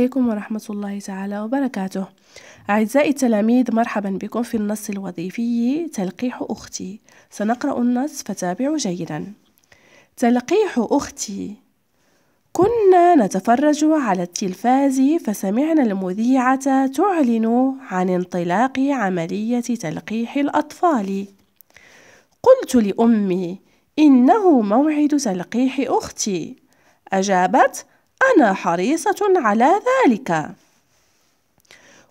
عليكم ورحمة الله تعالى وبركاته أعزائي التلاميذ مرحبا بكم في النص الوظيفي تلقيح أختي سنقرأ النص فتابعوا جيدا تلقيح أختي كنا نتفرج على التلفاز فسمعنا المذيعة تعلن عن انطلاق عملية تلقيح الأطفال قلت لأمي إنه موعد تلقيح أختي أجابت وأنا حريصة على ذلك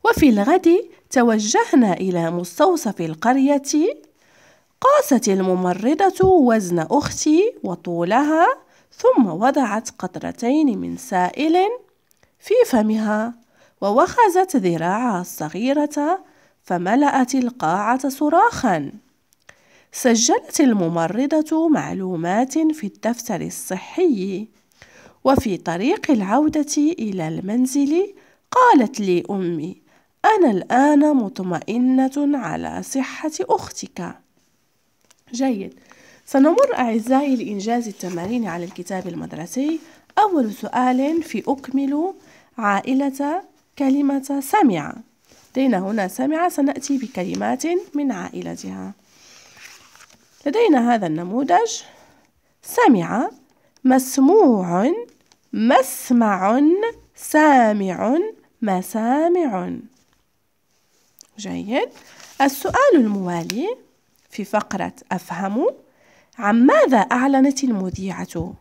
وفي الغد توجهنا إلى مستوصف القرية قاست الممرضة وزن أختي وطولها ثم وضعت قطرتين من سائل في فمها ووخزت ذراعها الصغيرة فملأت القاعة صراخا سجلت الممرضة معلومات في الدفتر الصحي وفي طريق العودة إلى المنزل قالت لي أمي أنا الآن مطمئنة على صحة أختك جيد سنمر أعزائي لإنجاز التمارين على الكتاب المدرسي أول سؤال في أكمل عائلة كلمة سمع لدينا هنا سمع سنأتي بكلمات من عائلتها لدينا هذا النموذج سمع مسموع مسمع سامع مسامع جيد السؤال الموالي في فقرة أفهم عن ماذا أعلنت المذيعة؟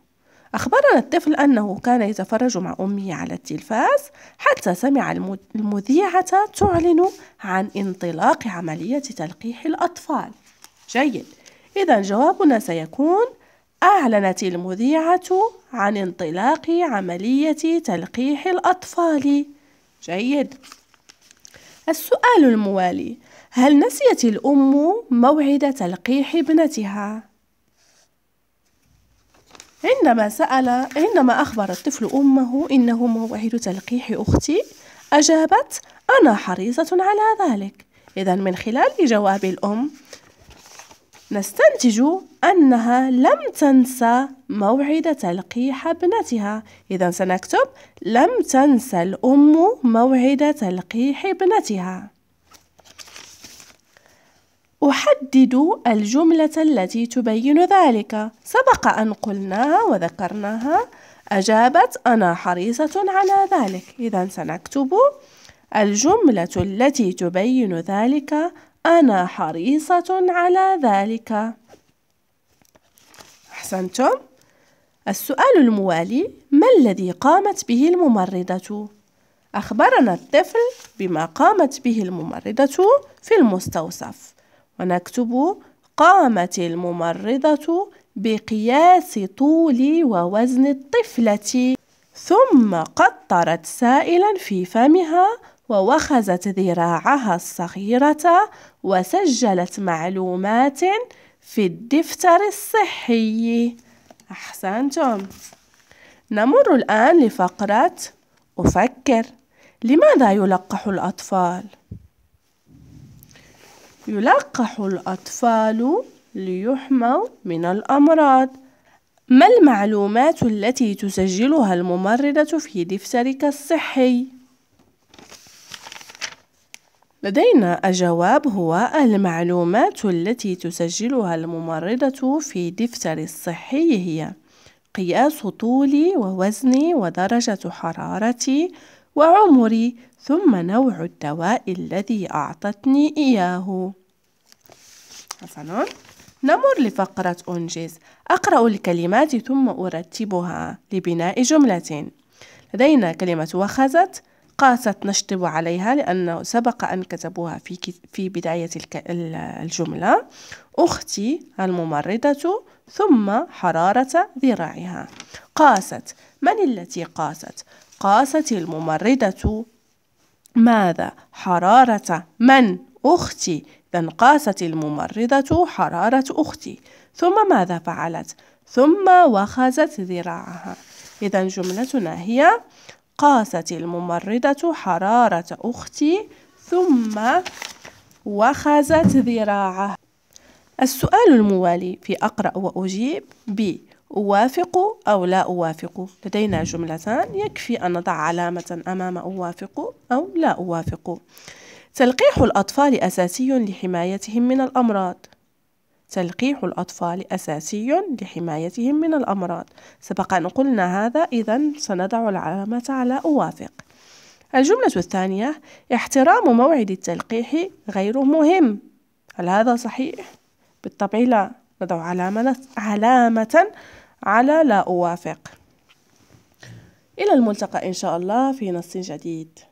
أخبرنا الطفل أنه كان يتفرج مع أمه على التلفاز حتى سمع المذيعة تعلن عن انطلاق عملية تلقيح الأطفال جيد إذا جوابنا سيكون أعلنت المذيعة عن انطلاق عملية تلقيح الأطفال جيد السؤال الموالي هل نسيت الأم موعد تلقيح ابنتها؟ عندما سأل عندما أخبر الطفل أمه إنه موعد تلقيح أختي أجابت أنا حريصة على ذلك إذا من خلال جواب الأم نستنتج أنها لم تنسى موعد تلقيح ابنتها إذا سنكتب لم تنسى الأم موعد تلقيح ابنتها أحدد الجملة التي تبين ذلك سبق أن قلناها وذكرناها أجابت أنا حريصة على ذلك إذا سنكتب الجملة التي تبين ذلك أنا حريصة على ذلك أحسنتم السؤال الموالي ما الذي قامت به الممرضة؟ أخبرنا الطفل بما قامت به الممرضة في المستوصف ونكتب قامت الممرضة بقياس طول ووزن الطفلة ثم قطرت سائلا في فمها ووخزت ذراعها الصغيرة وسجلت معلومات في الدفتر الصحي أحسنتم نمر الآن لفقرة أفكر لماذا يلقح الأطفال؟ يلقح الأطفال ليحموا من الأمراض ما المعلومات التي تسجلها الممرضة في دفترك الصحي؟ لدينا الجواب هو المعلومات التي تسجلها الممرضة في دفتر الصحي هي قياس طولي ووزني ودرجة حرارتي وعمري ثم نوع الدواء الذي أعطتني إياه حسنا نمر لفقرة أنجز أقرأ الكلمات ثم أرتبها لبناء جملة لدينا كلمة وخزت قاست نشطب عليها لأنه سبق أن كتبوها في, في بداية الجملة أختي الممرضة ثم حرارة ذراعها قاست من التي قاست؟ قاست الممرضة ماذا؟ حرارة من؟ أختي إذا قاست الممرضة اختي اذن قاست أختي ثم ماذا فعلت؟ ثم وخزت ذراعها إذا جملتنا هي قاست الممرضة حرارة أختي ثم وخزت ذراعه السؤال الموالي في أقرأ وأجيب ب أوافق أو لا أوافق لدينا جملتان يكفي أن نضع علامة أمام أوافق أو لا أوافق تلقيح الأطفال أساسي لحمايتهم من الأمراض تلقيح الأطفال أساسي لحمايتهم من الأمراض سبق أن قلنا هذا إذا سنضع العلامة على أوافق الجملة الثانية احترام موعد التلقيح غير مهم هل هذا صحيح؟ بالطبع لا نضع علامة, علامة على لا أوافق إلى الملتقى إن شاء الله في نص جديد